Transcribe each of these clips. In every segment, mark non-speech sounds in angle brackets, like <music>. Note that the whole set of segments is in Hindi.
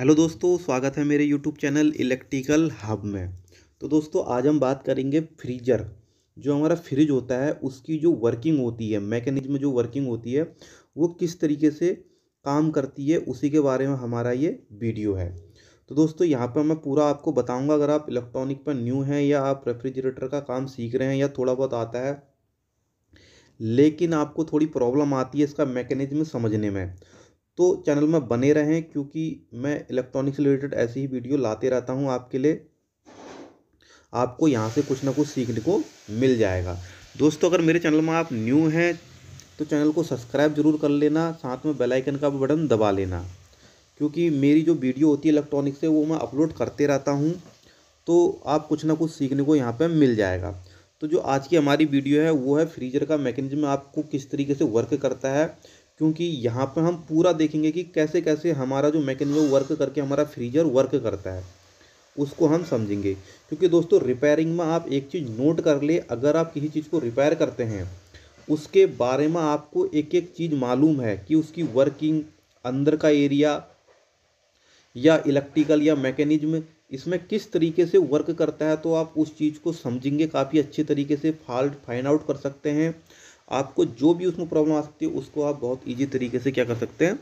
हेलो दोस्तों स्वागत है मेरे यूट्यूब चैनल इलेक्ट्रिकल हब में तो दोस्तों आज हम बात करेंगे फ्रीजर जो हमारा फ्रिज होता है उसकी जो वर्किंग होती है मैकेनिज्म जो वर्किंग होती है वो किस तरीके से काम करती है उसी के बारे में हमारा ये वीडियो है तो दोस्तों यहाँ पर मैं पूरा आपको बताऊँगा अगर आप इलेक्ट्रॉनिक पर न्यू हैं या आप रेफ्रिजरेटर का काम सीख रहे हैं या थोड़ा बहुत आता है लेकिन आपको थोड़ी प्रॉब्लम आती है इसका मैकेनिज्म समझने में तो चैनल में बने रहें क्योंकि मैं इलेक्ट्रॉनिक्स रिलेटेड ऐसी ही वीडियो लाते रहता हूँ आपके लिए आपको यहाँ से कुछ ना कुछ सीखने को मिल जाएगा दोस्तों अगर मेरे चैनल में आप न्यू हैं तो चैनल को सब्सक्राइब जरूर कर लेना साथ में बेल आइकन का बटन दबा लेना क्योंकि मेरी जो वीडियो होती है इलेक्ट्रॉनिक से वो मैं अपलोड करते रहता हूँ तो आप कुछ ना कुछ सीखने को यहाँ पर मिल जाएगा तो जो आज की हमारी वीडियो है वो है फ्रीजर का मैकेनिज्म आपको किस तरीके से वर्क करता है क्योंकि यहाँ पर हम पूरा देखेंगे कि कैसे कैसे हमारा जो मैकेनिज्म वर्क करके हमारा फ्रीजर वर्क करता है उसको हम समझेंगे क्योंकि दोस्तों रिपेयरिंग में आप एक चीज़ नोट कर ले अगर आप किसी चीज़ को रिपेयर करते हैं उसके बारे में आपको एक एक चीज़ मालूम है कि उसकी वर्किंग अंदर का एरिया या इलेक्ट्रिकल या मैकेनिज्म इसमें किस तरीके से वर्क करता है तो आप उस चीज़ को समझेंगे काफ़ी अच्छे तरीके से फॉल्ट फाइंड आउट कर सकते हैं आपको जो भी उसमें प्रॉब्लम आ सकती है उसको आप बहुत ईजी तरीके से क्या कर सकते हैं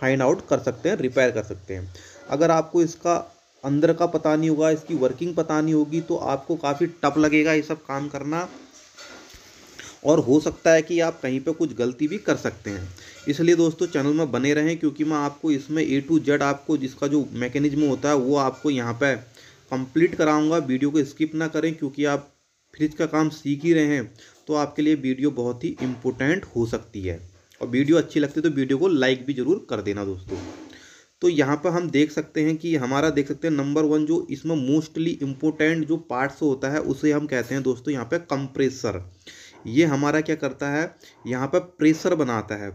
फाइंड आउट कर सकते हैं रिपेयर कर सकते हैं अगर आपको इसका अंदर का पता नहीं होगा इसकी वर्किंग पता नहीं होगी तो आपको काफ़ी टफ लगेगा ये सब काम करना और हो सकता है कि आप कहीं पे कुछ गलती भी कर सकते हैं इसलिए दोस्तों चैनल में बने रहें क्योंकि मैं आपको इसमें ए टू जेड आपको जिसका जो मैकेनिज्म होता है वो आपको यहाँ पर कंप्लीट कराऊंगा वीडियो को स्किप ना करें क्योंकि आप फ्रिज का काम सीख ही रहे हैं तो आपके लिए वीडियो बहुत ही इम्पोर्टेंट हो सकती है और वीडियो अच्छी लगती है तो वीडियो को लाइक भी ज़रूर कर देना दोस्तों तो यहाँ पर हम देख सकते हैं कि हमारा देख सकते हैं नंबर वन जो इसमें मोस्टली इम्पोर्टेंट जो पार्ट्स होता है उसे हम कहते हैं दोस्तों यहाँ पर कंप्रेसर ये हमारा क्या करता है यहाँ पर प्रेशर बनाता है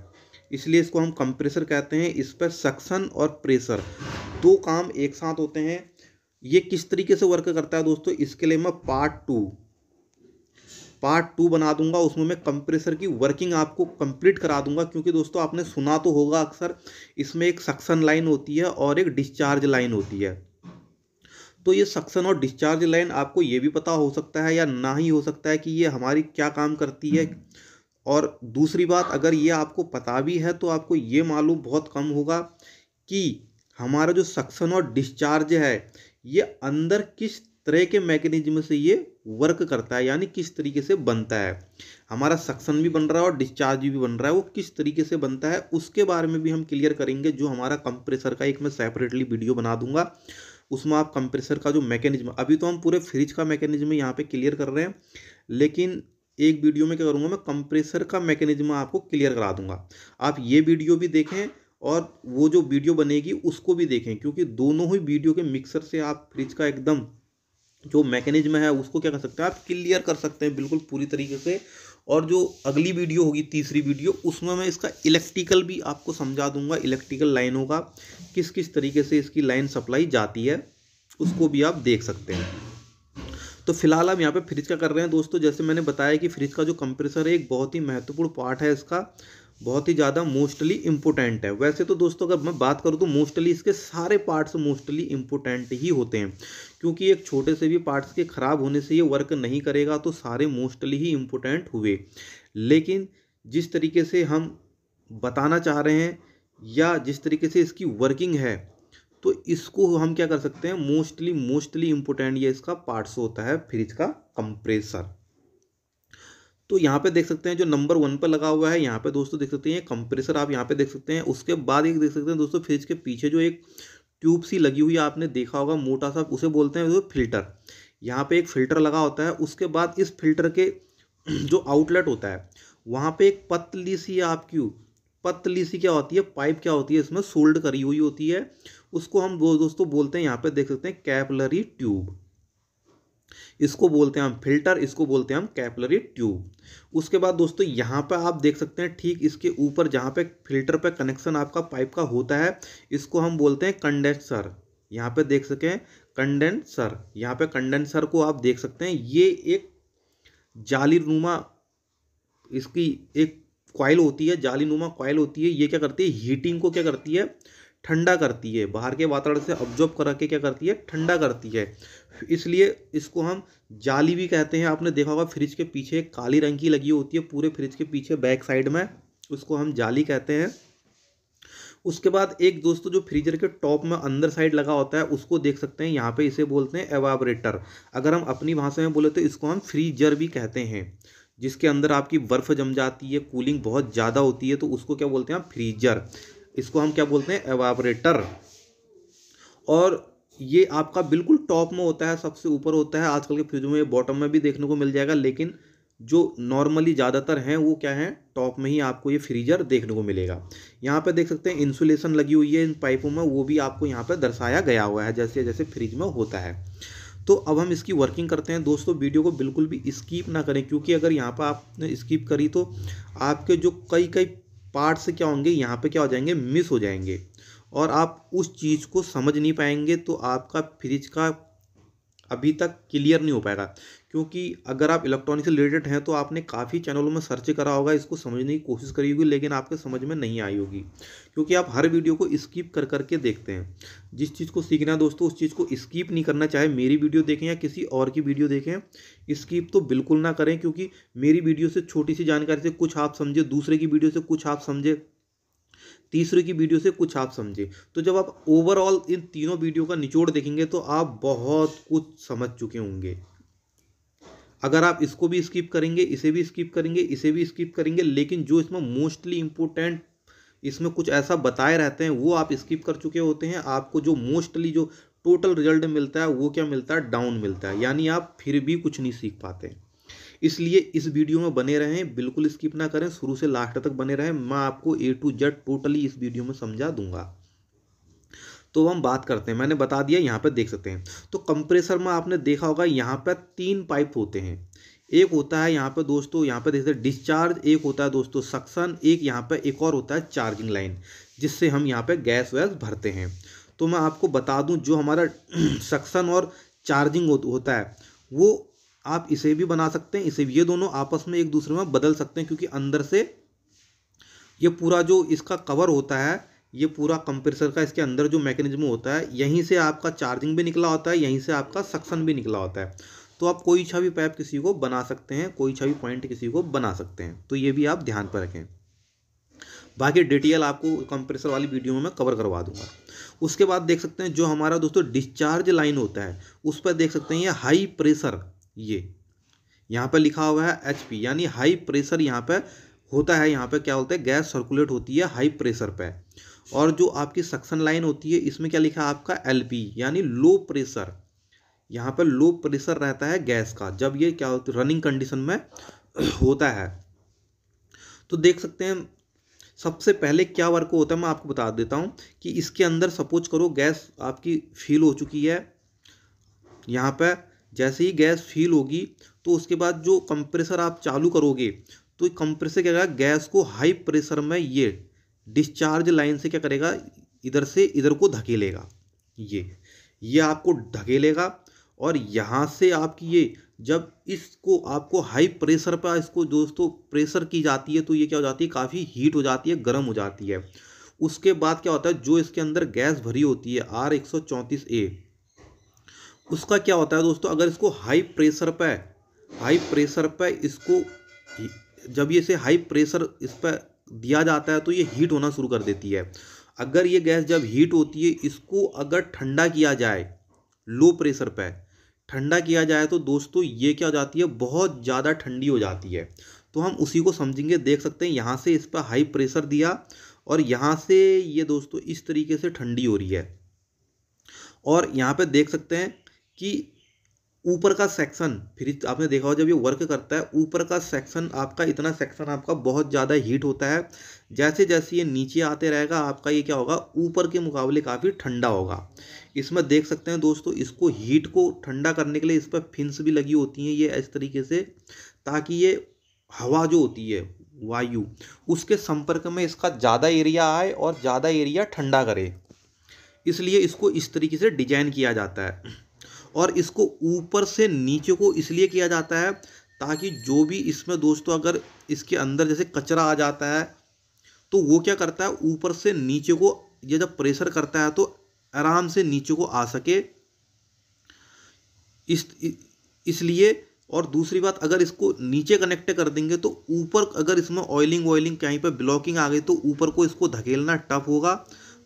इसलिए इसको हम कंप्रेसर कहते हैं इस पर सक्सन और प्रेशर दो काम एक साथ होते हैं ये किस तरीके से वर्क करता है दोस्तों इसके लिए मैं पार्ट टू पार्ट टू बना दूंगा उसमें मैं कंप्रेसर की वर्किंग आपको कंप्लीट करा दूंगा क्योंकि दोस्तों आपने सुना तो होगा अक्सर इसमें एक सक्सन लाइन होती है और एक डिस्चार्ज लाइन होती है तो ये सक्सन और डिस्चार्ज लाइन आपको ये भी पता हो सकता है या ना ही हो सकता है कि ये हमारी क्या काम करती है और दूसरी बात अगर ये आपको पता भी है तो आपको ये मालूम बहुत कम होगा कि हमारा जो सक्सन और डिस्चार्ज है ये अंदर किस तरह के मैकेनिज्म से ये वर्क करता है यानी किस तरीके से बनता है हमारा सक्सन भी बन रहा है और डिस्चार्ज भी बन रहा है वो किस तरीके से बनता है उसके बारे में भी हम क्लियर करेंगे जो हमारा कंप्रेसर का एक मैं सेपरेटली वीडियो बना दूंगा उसमें आप कंप्रेसर का जो मैकेनिज्म अभी तो हम पूरे फ्रिज का मैकेनिज्म यहाँ पे क्लियर कर रहे हैं लेकिन एक वीडियो में क्या करूँगा मैं कंप्रेसर का मैकेनिज्म आपको क्लियर करा दूंगा आप ये वीडियो भी देखें और वो जो वीडियो बनेगी उसको भी देखें क्योंकि दोनों ही वीडियो के मिक्सर से आप फ्रिज का एकदम जो मैकेनिज्म है उसको क्या कर सकते हैं आप क्लियर कर सकते हैं बिल्कुल पूरी तरीके से और जो अगली वीडियो होगी तीसरी वीडियो उसमें मैं इसका इलेक्ट्रिकल भी आपको समझा दूंगा इलेक्ट्रिकल लाइनों का किस किस तरीके से इसकी लाइन सप्लाई जाती है उसको भी आप देख सकते हैं तो फिलहाल हम यहाँ पे फ्रिज का कर रहे हैं दोस्तों जैसे मैंने बताया कि फ्रिज का जो कंप्रेसर है एक बहुत ही महत्वपूर्ण पार्ट है इसका बहुत ही ज़्यादा मोस्टली इम्पोर्टेंट है वैसे तो दोस्तों अगर मैं बात करूँ तो मोस्टली इसके सारे पार्ट्स मोस्टली इम्पोर्टेंट ही होते हैं क्योंकि एक छोटे से भी पार्ट्स के ख़राब होने से ये वर्क नहीं करेगा तो सारे मोस्टली ही इम्पोर्टेंट हुए लेकिन जिस तरीके से हम बताना चाह रहे हैं या जिस तरीके से इसकी वर्किंग है तो इसको हम क्या कर सकते हैं मोस्टली मोस्टली इम्पोर्टेंट ये इसका पार्ट्स होता है फ्रिज का कंप्रेसर तो यहाँ पे देख सकते हैं जो नंबर वन पर लगा हुआ है यहाँ पे दोस्तों देख सकते हैं कंप्रेसर आप यहाँ पे देख सकते हैं उसके बाद एक देख सकते हैं दोस्तों फ्रिज के पीछे जो एक ट्यूब सी लगी हुई है आपने देखा होगा मोटा सा उसे बोलते हैं फिल्टर यहाँ पे एक फिल्टर लगा होता है उसके बाद इस फिल्टर के <clears throat> जो आउटलेट होता है वहाँ पे एक पतली सी आपकी पतली सी क्या होती है पाइप क्या होती है इसमें सोल्ड करी हुई होती है उसको हम दोस्तों बोलते हैं यहाँ पे देख सकते हैं कैपलरी ट्यूब इसको बोलते हैं हम फिल्टर इसको बोलते हैं हम कैपलरी ट्यूब उसके बाद दोस्तों यहाँ पर आप देख सकते हैं ठीक इसके ऊपर जहाँ पे फिल्टर पे कनेक्शन आपका पाइप का होता है इसको हम बोलते हैं कंडेंसर यहाँ पे देख सकें कंडेंसर यहाँ पे कंडेंसर को आप देख सकते हैं ये एक जाली नुमा इसकी एक क्वाइल होती है जाली नुमा क्वाइल होती है ये क्या करती है हीटिंग को क्या करती है ठंडा करती है बाहर के वातावरण से ऑब्जॉर्ब करा के क्या करती है ठंडा करती है इसलिए इसको हम जाली भी कहते हैं आपने देखा होगा फ्रिज के पीछे काली रंग की लगी होती है पूरे फ्रिज के पीछे बैक साइड में उसको हम जाली कहते हैं उसके बाद एक दोस्तों जो फ्रीजर के टॉप में अंदर साइड लगा होता है उसको देख सकते हैं यहाँ पे इसे बोलते हैं एवाबरेटर अगर हम अपनी भाषा में बोले तो इसको हम फ्रीजर भी कहते हैं जिसके अंदर आपकी बर्फ़ जम जाती है कूलिंग बहुत ज़्यादा होती है तो उसको क्या बोलते हैं आप फ्रीजर इसको हम क्या बोलते हैं एवाबरेटर और ये आपका बिल्कुल टॉप में होता है सबसे ऊपर होता है आजकल के फ्रिज में बॉटम में भी देखने को मिल जाएगा लेकिन जो नॉर्मली ज़्यादातर हैं वो क्या हैं टॉप में ही आपको ये फ्रीजर देखने को मिलेगा यहाँ पे देख सकते हैं इंसुलेशन लगी हुई है इन पाइपों में वो भी आपको यहाँ पे दर्शाया गया हुआ है जैसे जैसे फ्रिज में होता है तो अब हम इसकी वर्किंग करते हैं दोस्तों वीडियो को बिल्कुल भी स्कीप ना करें क्योंकि अगर यहाँ पर आपने स्कीप करी तो आपके जो कई कई पार्ट्स क्या होंगे यहाँ पे क्या हो जाएंगे मिस हो जाएंगे और आप उस चीज़ को समझ नहीं पाएंगे तो आपका फ्रिज का अभी तक क्लियर नहीं हो पाएगा क्योंकि अगर आप इलेक्ट्रॉनिक से रिलेटेड हैं तो आपने काफ़ी चैनलों में सर्च करा होगा इसको समझने की कोशिश करी होगी लेकिन आपके समझ में नहीं आई होगी क्योंकि आप हर वीडियो को स्किप कर करके देखते हैं जिस चीज़ को सीखना है दोस्तों उस चीज़ को स्किप नहीं करना चाहे मेरी वीडियो देखें या किसी और की वीडियो देखें स्किप तो बिल्कुल ना करें क्योंकि मेरी वीडियो से छोटी सी जानकारी से कुछ आप समझे दूसरे की वीडियो से कुछ आप समझे तीसरे की वीडियो से कुछ आप समझे तो जब आप ओवरऑल इन तीनों वीडियो का निचोड़ देखेंगे तो आप बहुत कुछ समझ चुके होंगे अगर आप इसको भी स्किप करेंगे इसे भी स्किप करेंगे इसे भी स्किप करेंगे लेकिन जो इसमें मोस्टली इम्पोर्टेंट इसमें कुछ ऐसा बताए रहते हैं वो आप स्किप कर चुके होते हैं आपको जो मोस्टली जो टोटल रिजल्ट मिलता है वो क्या मिलता है डाउन मिलता है यानी आप फिर भी कुछ नहीं सीख पाते इसलिए इस वीडियो में बने रहें बिल्कुल स्किप ना करें शुरू से लास्ट तक बने रहें मैं आपको ए टू जेड टोटली इस वीडियो में समझा दूंगा तो हम बात करते हैं मैंने बता दिया यहाँ पर देख सकते हैं तो कंप्रेसर में आपने देखा होगा यहाँ पर तीन पाइप होते हैं एक होता है यहाँ पर दोस्तों यहाँ पर देखते सकते डिस्चार्ज एक होता है दोस्तों सक्सन एक यहाँ पर एक और होता है चार्जिंग लाइन जिससे हम यहाँ पर गैस वैस भरते हैं तो मैं आपको बता दूँ जो हमारा सक्सन <clears throat> और चार्जिंग हो, होता है वो आप इसे भी बना सकते हैं इसे भी ये दोनों आपस में एक दूसरे में बदल सकते हैं क्योंकि अंदर से ये पूरा जो इसका कवर होता है ये पूरा कंप्रेसर का इसके अंदर जो मैकेनिज्म होता है यहीं से आपका चार्जिंग भी निकला होता है यहीं से आपका सक्सन भी निकला होता है तो आप कोई छवि पैप किसी को बना सकते हैं कोई छवि पॉइंट किसी को बना सकते हैं तो ये भी आप ध्यान पर रखें बाकी डिटेल आपको कंप्रेसर वाली वीडियो में मैं कवर करवा दूंगा उसके बाद देख सकते हैं जो हमारा दोस्तों डिस्चार्ज लाइन होता है उस पर देख सकते हैं ये हाई प्रेशर ये यहाँ पर लिखा हुआ है एच यानी हाई प्रेशर यहाँ पर होता है यहाँ पर क्या होता है गैस सर्कुलेट होती है हाई प्रेशर पर और जो आपकी सक्सन लाइन होती है इसमें क्या लिखा है आपका एल यानी लो प्रेशर यहाँ पर लो प्रेशर रहता है गैस का जब ये क्या होती रनिंग कंडीशन में <clears throat> होता है तो देख सकते हैं सबसे पहले क्या वर्क होता है मैं आपको बता देता हूँ कि इसके अंदर सपोज करो गैस आपकी फील हो चुकी है यहाँ पर जैसे ही गैस फील होगी तो उसके बाद जो कंप्रेसर आप चालू करोगे तो कंप्रेसर क्या गैस को हाई प्रेशर में ये डिस्चार्ज लाइन से क्या करेगा इधर से इधर को धकेलेगा ये ये आपको ढकेलेगा और यहाँ से आपकी ये जब इसको आपको हाई प्रेशर पर इसको दोस्तों प्रेशर की जाती है तो ये क्या हो जाती है काफ़ी हीट हो जाती है गर्म हो जाती है उसके बाद क्या होता है जो इसके अंदर गैस भरी होती है आर एक ए उसका क्या होता है दोस्तों अगर इसको हाई प्रेशर पर हाई प्रेशर पर इसको जब ये इसे हाई प्रेशर इस पर दिया जाता है तो ये हीट होना शुरू कर देती है अगर ये गैस जब हीट होती है इसको अगर ठंडा किया जाए लो प्रेशर पे ठंडा किया जाए तो दोस्तों ये क्या हो जाती है बहुत ज़्यादा ठंडी हो जाती है तो हम उसी को समझेंगे देख सकते हैं यहाँ से इस पर हाई प्रेशर दिया और यहाँ से ये दोस्तों इस तरीके से ठंडी हो रही है और यहाँ पे देख सकते हैं कि ऊपर का सेक्शन फिर आपने देखा हो जब ये वर्क करता है ऊपर का सेक्शन आपका इतना सेक्शन आपका बहुत ज़्यादा हीट होता है जैसे जैसे ये नीचे आते रहेगा आपका ये क्या होगा ऊपर के मुकाबले काफ़ी ठंडा होगा इसमें देख सकते हैं दोस्तों इसको हीट को ठंडा करने के लिए इस पर फिंस भी लगी होती हैं ये इस तरीके से ताकि ये हवा जो होती है वायु उसके संपर्क में इसका ज़्यादा एरिया आए और ज़्यादा एरिया ठंडा करे इसलिए इसको इस तरीके से डिजाइन किया जाता है और इसको ऊपर से नीचे को इसलिए किया जाता है ताकि जो भी इसमें दोस्तों अगर इसके अंदर जैसे कचरा आ जाता है तो वो क्या करता है ऊपर से नीचे को ये जब प्रेशर करता है तो आराम से नीचे को आ सके इस इसलिए और दूसरी बात अगर इसको नीचे कनेक्ट कर देंगे तो ऊपर अगर इसमें ऑयलिंग ऑयलिंग कहीं पर ब्लॉकिंग आ गई तो ऊपर को इसको धकेलना टफ होगा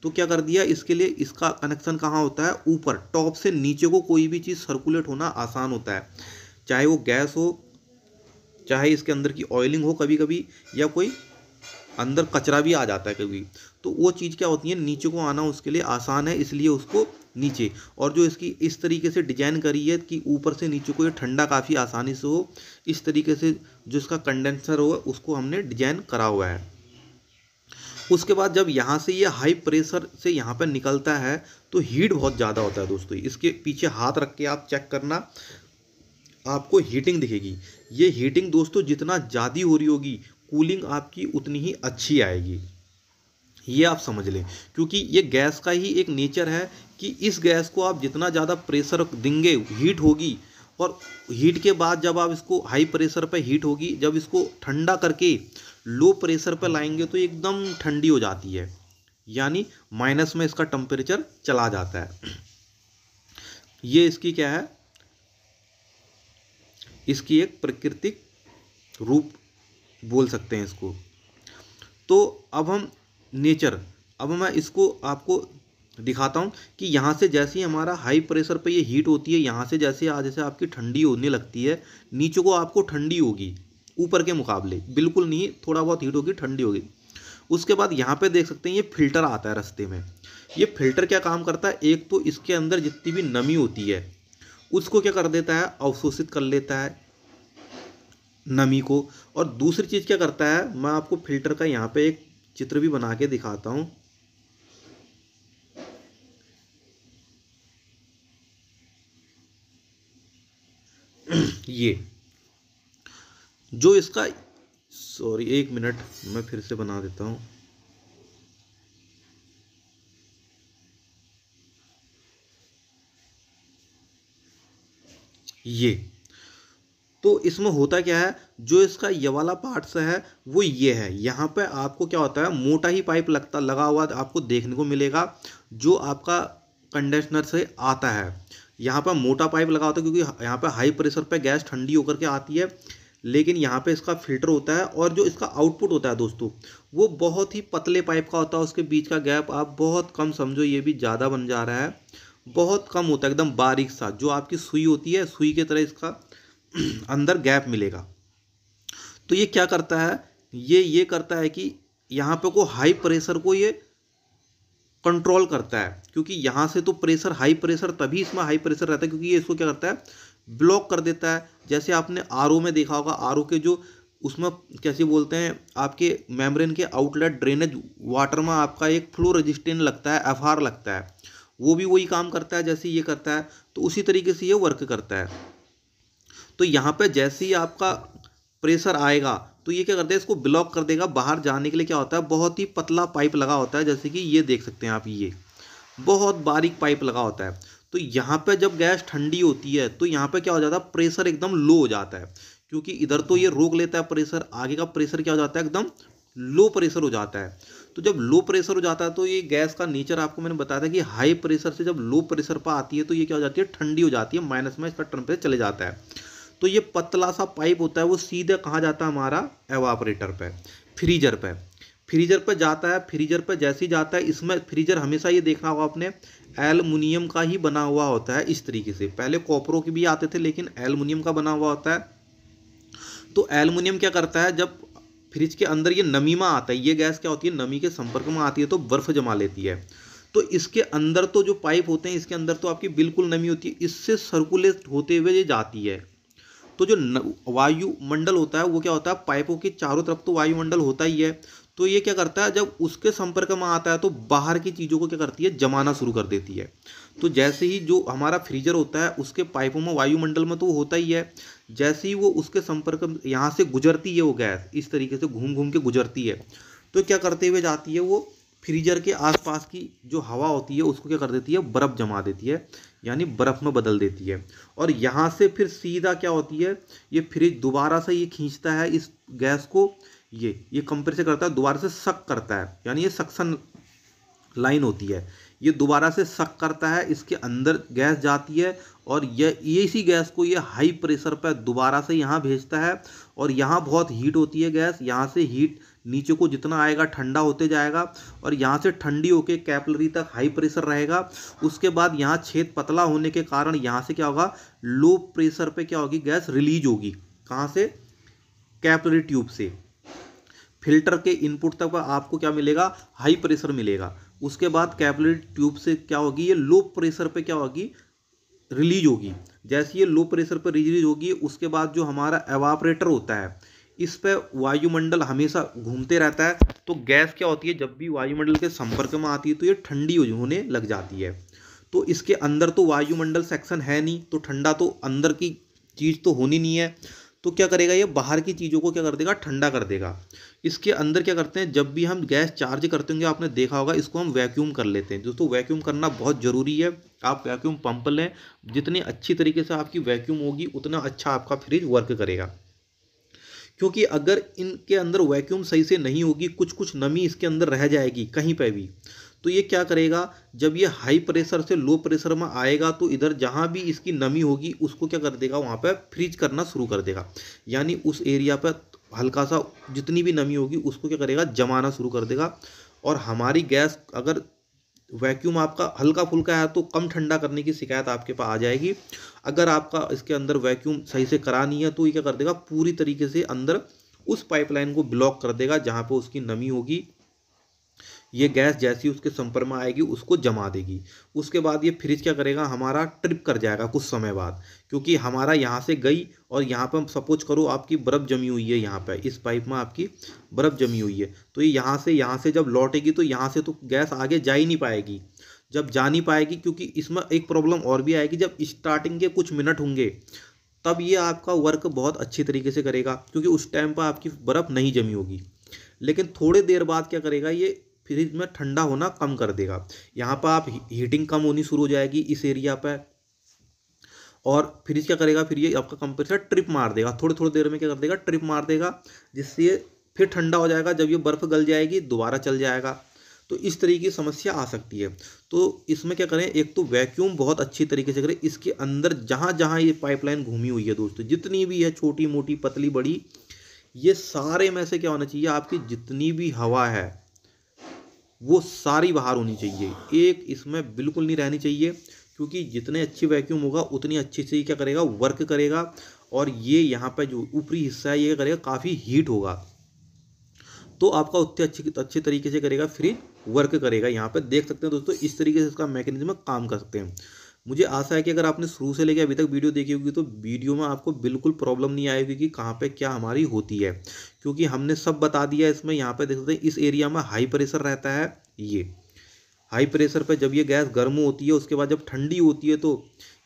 तो क्या कर दिया इसके लिए इसका कनेक्शन कहाँ होता है ऊपर टॉप से नीचे को कोई भी चीज़ सर्कुलेट होना आसान होता है चाहे वो गैस हो चाहे इसके अंदर की ऑयलिंग हो कभी कभी या कोई अंदर कचरा भी आ जाता है कभी तो वो चीज़ क्या होती है नीचे को आना उसके लिए आसान है इसलिए उसको नीचे और जो इसकी इस तरीके से डिजाइन करी है कि ऊपर से नीचे को ये ठंडा काफ़ी आसानी से हो इस तरीके से जो इसका कंडेंसर हो उसको हमने डिजाइन करा हुआ है उसके बाद जब यहाँ से ये हाई प्रेशर से यहाँ पर निकलता है तो हीट बहुत ज़्यादा होता है दोस्तों इसके पीछे हाथ रख के आप चेक करना आपको हीटिंग दिखेगी ये हीटिंग दोस्तों जितना ज़्यादा हो रही होगी कूलिंग आपकी उतनी ही अच्छी आएगी ये आप समझ लें क्योंकि ये गैस का ही एक नेचर है कि इस गैस को आप जितना ज़्यादा प्रेशर देंगे हीट होगी और हीट के बाद जब आप इसको हाई प्रेशर पर हीट होगी जब इसको ठंडा करके लो प्रेशर पर लाएंगे तो एकदम ठंडी हो जाती है यानी माइनस में इसका टेम्परेचर चला जाता है ये इसकी क्या है इसकी एक प्राकृतिक रूप बोल सकते हैं इसको तो अब हम नेचर अब मैं इसको आपको दिखाता हूँ कि यहाँ से जैसे ही हमारा हाई प्रेशर पे ये हीट होती है यहाँ से जैसे आज जैसे आपकी ठंडी होने लगती है नीचे को आपको ठंडी होगी ऊपर के मुकाबले बिल्कुल नहीं थोड़ा बहुत हीट होगी ठंडी होगी उसके बाद यहाँ पे देख सकते हैं ये फिल्टर आता है रस्ते में ये फिल्टर क्या काम करता है एक तो इसके अंदर जितनी भी नमी होती है उसको क्या कर देता है अवशोषित कर लेता है नमी को और दूसरी चीज़ क्या करता है मैं आपको फिल्टर का यहाँ पे एक चित्र भी बना के दिखाता हूँ <clears throat> ये जो इसका सॉरी एक मिनट मैं फिर से बना देता हूँ ये तो इसमें होता क्या है जो इसका ये वाला पार्ट्स है वो ये है यहाँ पे आपको क्या होता है मोटा ही पाइप लगता लगा हुआ आपको देखने को मिलेगा जो आपका कंडेशनर से आता है यहाँ पर मोटा पाइप लगा होता है क्योंकि यहाँ पर हाई प्रेशर पर गैस ठंडी होकर के आती है लेकिन यहाँ पे इसका फिल्टर होता है और जो इसका आउटपुट होता है दोस्तों वो बहुत ही पतले पाइप का होता है उसके बीच का गैप आप बहुत कम समझो ये भी ज़्यादा बन जा रहा है बहुत कम होता है एकदम बारीक सा जो आपकी सुई होती है सुई की तरह इसका <clears throat> अंदर गैप मिलेगा तो ये क्या करता है ये ये करता है कि यहाँ पर को हाई प्रेशर को ये कंट्रोल करता है क्योंकि यहाँ से तो प्रेशर हाई प्रेशर तभी इसमें हाई प्रेशर रहता है क्योंकि ये इसको क्या करता है ब्लॉक कर देता है जैसे आपने आर में देखा होगा आर के जो उसमें कैसे बोलते हैं आपके मेम्ब्रेन के आउटलेट ड्रेनेज वाटर में आपका एक फ्लो रजिस्टेंट लगता है एफ लगता है वो भी वही काम करता है जैसे ये करता है तो उसी तरीके से ये वर्क करता है तो यहाँ पे जैसे ही आपका प्रेशर आएगा तो ये क्या करता है इसको ब्लॉक कर देगा बाहर जाने के लिए क्या होता है बहुत ही पतला पाइप लगा होता है जैसे कि ये देख सकते हैं आप ये बहुत बारीक पाइप लगा होता है तो यहाँ पे जब गैस ठंडी होती है तो यहाँ पे क्या हो जाता है प्रेशर एकदम लो हो जाता है क्योंकि इधर तो ये रोक लेता है प्रेशर आगे का प्रेशर क्या हो जाता है एकदम लो प्रेशर हो जाता है तो जब लो प्रेशर हो जाता है तो ये गैस का नेचर आपको मैंने बताया था कि हाई प्रेशर से जब लो प्रेशर पर आती है तो ये क्या हो जाती है ठंडी हो जाती है माइनस में इसका टेम्परेचर चले जाता है तो ये पतला सा पाइप होता है वो सीधे कहाँ जाता है हमारा एवापरेटर पर फ्रीजर पर फ्रीजर पर जाता है फ्रीजर पर जैसे ही जाता है इसमें फ्रीजर हमेशा ये देखना होगा आपने एलमुनियम का ही बना हुआ होता है इस तरीके से पहले कॉपरों के भी आते थे लेकिन एलमुनियम का बना हुआ होता है तो एलमुनियम क्या करता है जब फ्रिज के अंदर ये नमीमा आता है ये गैस क्या होती है नमी के संपर्क में आती है तो बर्फ़ जमा लेती है तो इसके अंदर तो जो पाइप होते हैं इसके अंदर तो आपकी बिल्कुल नमी होती है इससे सर्कुलेट होते हुए ये जाती है तो जो वायुमंडल होता है वो क्या होता है पाइपों के चारों तरफ तो वायुमंडल होता ही है तो ये क्या करता है जब उसके संपर्क में आता है तो बाहर की चीज़ों को क्या करती है जमाना शुरू कर देती है तो जैसे ही जो हमारा फ्रीजर होता है उसके पाइपों में वायुमंडल में तो होता ही है जैसे ही वो उसके संपर्क यहाँ से गुजरती है वो गैस इस तरीके से घूम घूम के गुजरती है तो क्या करते हुए जाती है वो फ्रीजर के आसपास की जो हवा होती है उसको क्या कर देती है बर्फ़ जमा देती है यानी बर्फ़ में बदल देती है और यहाँ से फिर सीधा क्या होती है ये फ्रिज दोबारा से ये खींचता है इस गैस को ये ये कंप्रेस करता है दोबारा से सक करता है यानी ये सक्सन लाइन होती है ये दोबारा से सक करता है इसके अंदर गैस जाती है और यह ये इसी गैस को ये हाई प्रेशर पर दोबारा से यहाँ भेजता है और यहाँ बहुत हीट होती है गैस यहाँ से हीट नीचे को जितना आएगा ठंडा होते जाएगा और यहाँ से ठंडी होके कैपलरी तक हाई प्रेशर रहेगा उसके बाद यहाँ छेद पतला होने के कारण यहाँ से क्या होगा लो प्रेशर पे क्या होगी गैस रिलीज होगी कहाँ से कैपलरी ट्यूब से फिल्टर के इनपुट तक आपको क्या मिलेगा हाई प्रेशर मिलेगा उसके बाद कैपलेट ट्यूब से क्या होगी ये लो प्रेशर पे क्या होगी रिलीज होगी जैसे ये लो प्रेशर पर रिलीज होगी उसके बाद जो हमारा एवापरेटर होता है इस पर वायुमंडल हमेशा घूमते रहता है तो गैस क्या होती है जब भी वायुमंडल के संपर्क में आती है तो ये ठंडी होने लग जाती है तो इसके अंदर तो वायुमंडल सेक्शन है नहीं तो ठंडा तो अंदर की चीज़ तो होनी नहीं है तो क्या करेगा ये बाहर की चीज़ों को क्या कर देगा ठंडा कर देगा इसके अंदर क्या करते हैं जब भी हम गैस चार्ज करते होंगे आपने देखा होगा इसको हम वैक्यूम कर लेते हैं दोस्तों वैक्यूम करना बहुत ज़रूरी है आप वैक्यूम पंप लें जितनी अच्छी तरीके से आपकी वैक्यूम होगी उतना अच्छा आपका फ्रिज वर्क करेगा क्योंकि अगर इनके अंदर वैक्यूम सही से नहीं होगी कुछ कुछ नमी इसके अंदर रह जाएगी कहीं पर भी तो ये क्या करेगा जब ये हाई प्रेशर से लो प्रेशर में आएगा तो इधर जहाँ भी इसकी नमी होगी उसको क्या कर देगा वहाँ पर फ्रीज करना शुरू कर देगा यानी उस एरिया पर हल्का सा जितनी भी नमी होगी उसको क्या करेगा जमाना शुरू कर देगा और हमारी गैस अगर वैक्यूम आपका हल्का फुल्का है तो कम ठंडा करने की शिकायत आपके पास आ जाएगी अगर आपका इसके अंदर वैक्यूम सही से करा नहीं है तो ये क्या कर देगा पूरी तरीके से अंदर उस पाइपलाइन को ब्लॉक कर देगा जहाँ पे उसकी नमी होगी ये गैस जैसी उसके संपर्क में आएगी उसको जमा देगी उसके बाद ये फ्रिज क्या करेगा हमारा ट्रिप कर जाएगा कुछ समय बाद क्योंकि हमारा यहाँ से गई और यहाँ पर सपोज करो आपकी बर्फ़ जमी हुई है यहाँ पर इस पाइप में आपकी बर्फ़ जमी हुई है तो ये यहाँ से यहाँ से जब लौटेगी तो यहाँ से तो गैस आगे जा ही नहीं पाएगी जब जा नहीं पाएगी क्योंकि इसमें एक प्रॉब्लम और भी आएगी जब स्टार्टिंग के कुछ मिनट होंगे तब ये आपका वर्क बहुत अच्छी तरीके से करेगा क्योंकि उस टाइम पर आपकी बर्फ़ नहीं जमी होगी लेकिन थोड़े देर बाद क्या करेगा ये फ्रिज में ठंडा होना कम कर देगा यहाँ पर आप हीटिंग कम होनी शुरू हो जाएगी इस एरिया पर और फ्रिज क्या करेगा फिर ये आपका कंप्रेसर ट्रिप मार देगा थोड़ी थोड़ी देर में क्या कर देगा ट्रिप मार देगा जिससे फिर ठंडा हो जाएगा जब ये बर्फ़ गल जाएगी दोबारा चल जाएगा तो इस तरीके की समस्या आ सकती है तो इसमें क्या करें एक तो वैक्यूम बहुत अच्छी तरीके से करें इसके अंदर जहाँ जहाँ ये पाइपलाइन घूमी हुई है दोस्तों जितनी भी है छोटी मोटी पतली बड़ी ये सारे में से क्या होना चाहिए आपकी जितनी भी हवा है वो सारी बाहर होनी चाहिए एक इसमें बिल्कुल नहीं रहनी चाहिए क्योंकि जितने अच्छी वैक्यूम होगा उतनी अच्छी से क्या करेगा वर्क करेगा और ये यहाँ पर जो ऊपरी हिस्सा है ये करेगा काफ़ी हीट होगा तो आपका उतने अच्छे अच्छे तरीके से करेगा फ्रिज वर्क करेगा यहाँ पर देख सकते हैं दोस्तों इस तरीके से इसका मैकेनिज्म काम कर सकते हैं मुझे आशा है कि अगर आपने शुरू से लेकर अभी तक वीडियो देखी होगी तो वीडियो में आपको बिल्कुल प्रॉब्लम नहीं आएगी कि कहाँ पे क्या हमारी होती है क्योंकि हमने सब बता दिया इसमें यहाँ पे देख सकते हैं इस एरिया में हाई प्रेशर रहता है ये हाई प्रेशर पे जब ये गैस गर्म होती है उसके बाद जब ठंडी होती है तो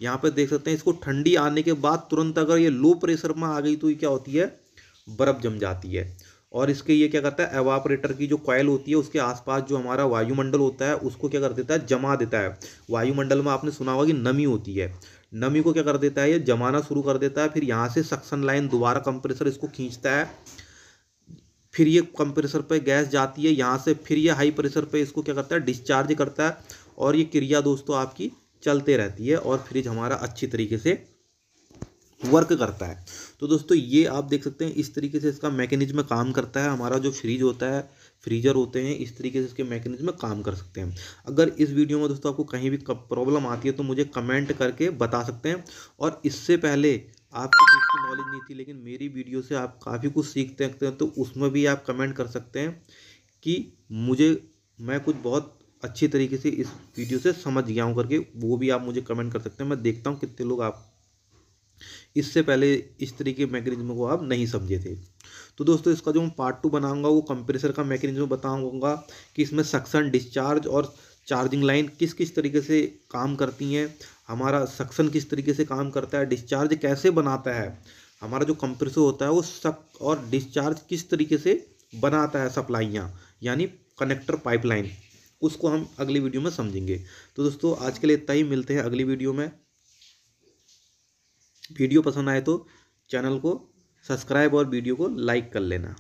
यहाँ पर देख सकते हैं इसको ठंडी आने के बाद तुरंत अगर ये लो प्रेशर में आ गई तो ये क्या होती है बर्फ़ जम जाती है और इसके ये क्या करता है एवापरेटर की जो कॉयल होती है उसके आसपास जो हमारा वायुमंडल होता है उसको क्या कर देता है जमा देता है वायुमंडल में आपने सुना होगा कि नमी होती है नमी को क्या कर देता है ये जमाना शुरू कर देता है फिर यहाँ से सक्सन लाइन दोबारा कंप्रेसर इसको खींचता है फिर ये कंप्रेसर पर गैस जाती है यहाँ से फिर ये हाई प्रेशर पर इसको क्या करता है डिस्चार्ज करता है और ये क्रिया दोस्तों आपकी चलते रहती है और फ्रिज हमारा अच्छी तरीके से वर्क करता है तो दोस्तों ये आप देख सकते हैं इस तरीके से इसका मैकेनिज्म काम करता है हमारा जो फ्रीज होता है फ्रीजर होते हैं इस तरीके से इसके मैकेनिज्म में काम कर सकते हैं अगर इस वीडियो में दोस्तों आपको कहीं भी प्रॉब्लम आती है तो मुझे कमेंट करके बता सकते हैं और इससे पहले आपको कुछ नॉलेज नहीं थी लेकिन मेरी वीडियो से आप काफ़ी कुछ सीखते हैं तो उसमें भी आप कमेंट कर सकते हैं कि मुझे मैं कुछ बहुत अच्छी तरीके से इस वीडियो से समझ गया हूँ करके वो भी आप मुझे कमेंट कर सकते हैं मैं देखता हूँ कितने लोग आप इससे पहले इस तरीके मैकेनिज्म को आप नहीं समझे थे तो दोस्तों इसका जो मैं पार्ट टू बनाऊंगा वो कंप्रेसर का मैकेनिज्म बताऊंगा कि इसमें सक्सन डिस्चार्ज और चार्जिंग लाइन किस किस तरीके से काम करती हैं हमारा सक्सन किस तरीके से काम करता है डिस्चार्ज कैसे बनाता है हमारा जो कंप्रेसर होता है वो सक और डिस्चार्ज किस तरीके से बनाता है सप्लाइयाँ यानी कनेक्टर पाइपलाइन उसको हम अगली वीडियो में समझेंगे तो दोस्तों आज के लिए इतना ही मिलते हैं अगली वीडियो में वीडियो पसंद आए तो चैनल को सब्सक्राइब और वीडियो को लाइक कर लेना